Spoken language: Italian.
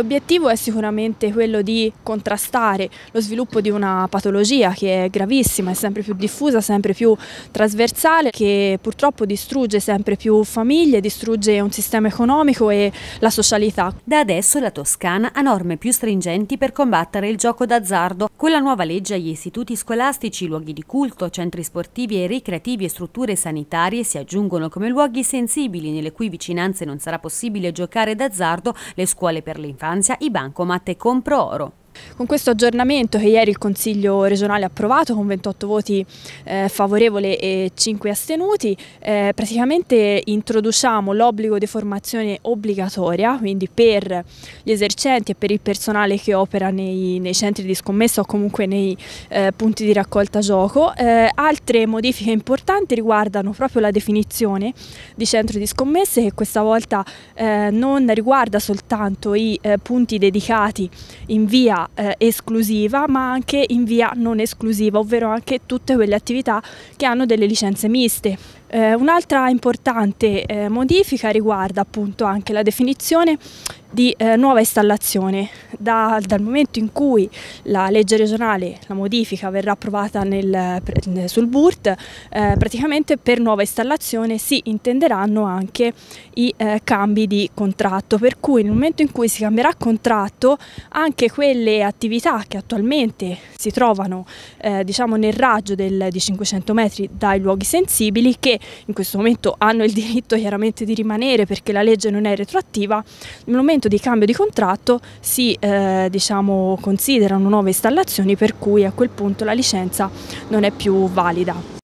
L'obiettivo è sicuramente quello di contrastare lo sviluppo di una patologia che è gravissima, è sempre più diffusa, sempre più trasversale, che purtroppo distrugge sempre più famiglie, distrugge un sistema economico e la socialità. Da adesso la Toscana ha norme più stringenti per combattere il gioco d'azzardo. Con la nuova legge agli istituti scolastici, luoghi di culto, centri sportivi e ricreativi e strutture sanitarie si aggiungono come luoghi sensibili nelle cui vicinanze non sarà possibile giocare d'azzardo le scuole per l'infanzia ansia i bancomat e compro oro. Con questo aggiornamento che ieri il Consiglio regionale ha approvato con 28 voti eh, favorevoli e 5 astenuti, eh, praticamente introduciamo l'obbligo di formazione obbligatoria, quindi per gli esercenti e per il personale che opera nei, nei centri di scommessa o comunque nei eh, punti di raccolta gioco. Eh, altre modifiche importanti riguardano proprio la definizione di centro di scommesse che questa volta eh, non riguarda soltanto i eh, punti dedicati in via eh, esclusiva ma anche in via non esclusiva, ovvero anche tutte quelle attività che hanno delle licenze miste. Eh, un'altra importante eh, modifica riguarda appunto anche la definizione di eh, nuova installazione da, dal momento in cui la legge regionale, la modifica verrà approvata nel, sul BURT, eh, praticamente per nuova installazione si intenderanno anche i eh, cambi di contratto, per cui nel momento in cui si cambierà contratto anche quelle attività che attualmente si trovano eh, diciamo nel raggio del, di 500 metri dai luoghi sensibili che in questo momento hanno il diritto chiaramente di rimanere perché la legge non è retroattiva, nel momento di cambio di contratto si eh, eh, diciamo, considerano nuove installazioni per cui a quel punto la licenza non è più valida.